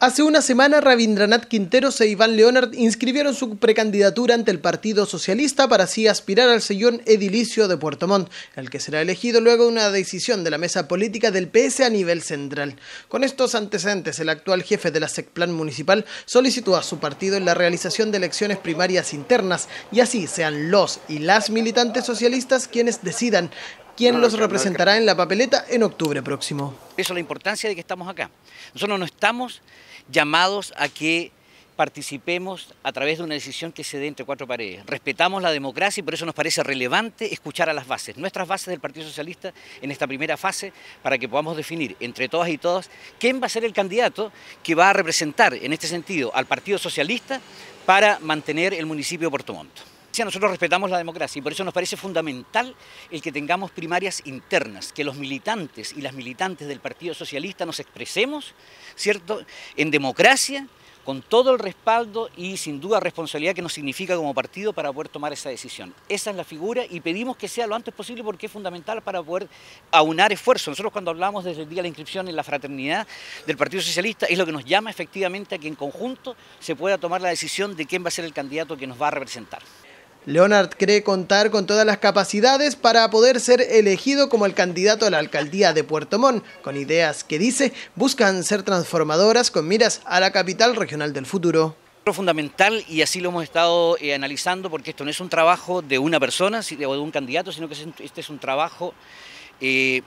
Hace una semana, Rabindranath Quinteros e Iván Leonard inscribieron su precandidatura ante el Partido Socialista para así aspirar al sillón edilicio de Puerto Montt, el que será elegido luego de una decisión de la mesa política del PS a nivel central. Con estos antecedentes, el actual jefe de la SECPLAN municipal solicitó a su partido en la realización de elecciones primarias internas y así sean los y las militantes socialistas quienes decidan Quién los representará en la papeleta en octubre próximo. Eso es la importancia de que estamos acá. Nosotros no estamos llamados a que participemos a través de una decisión que se dé entre cuatro paredes. Respetamos la democracia y por eso nos parece relevante escuchar a las bases, nuestras bases del Partido Socialista en esta primera fase para que podamos definir entre todas y todas quién va a ser el candidato que va a representar en este sentido al Partido Socialista para mantener el municipio de Puerto Montt nosotros respetamos la democracia y por eso nos parece fundamental el que tengamos primarias internas, que los militantes y las militantes del Partido Socialista nos expresemos, en democracia, con todo el respaldo y sin duda responsabilidad que nos significa como partido para poder tomar esa decisión. Esa es la figura y pedimos que sea lo antes posible porque es fundamental para poder aunar esfuerzos. Nosotros cuando hablamos desde el día de la inscripción en la fraternidad del Partido Socialista es lo que nos llama efectivamente a que en conjunto se pueda tomar la decisión de quién va a ser el candidato que nos va a representar. Leonard cree contar con todas las capacidades para poder ser elegido como el candidato a la alcaldía de Puerto Montt, con ideas que dice buscan ser transformadoras con miras a la capital regional del futuro fundamental y así lo hemos estado eh, analizando porque esto no es un trabajo de una persona o de un candidato, sino que este es un trabajo eh,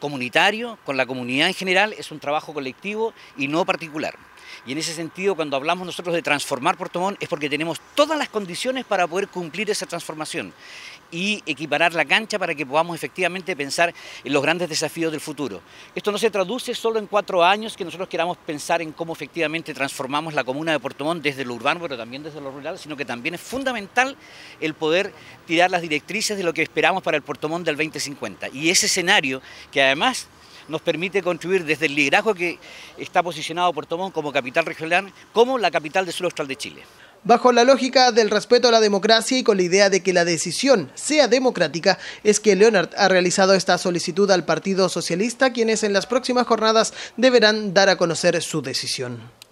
comunitario, con la comunidad en general, es un trabajo colectivo y no particular. Y en ese sentido, cuando hablamos nosotros de transformar Portomón, es porque tenemos todas las condiciones para poder cumplir esa transformación y equiparar la cancha para que podamos efectivamente pensar en los grandes desafíos del futuro. Esto no se traduce solo en cuatro años que nosotros queramos pensar en cómo efectivamente transformamos la comuna de Portomón desde lo urbano, pero también desde lo rural, sino que también es fundamental el poder tirar las directrices de lo que esperamos para el Portomón del 2050. Y ese escenario, que además nos permite contribuir desde el liderazgo que está posicionado por Tomón como capital regional, como la capital del sur austral de Chile. Bajo la lógica del respeto a la democracia y con la idea de que la decisión sea democrática, es que Leonard ha realizado esta solicitud al Partido Socialista, quienes en las próximas jornadas deberán dar a conocer su decisión.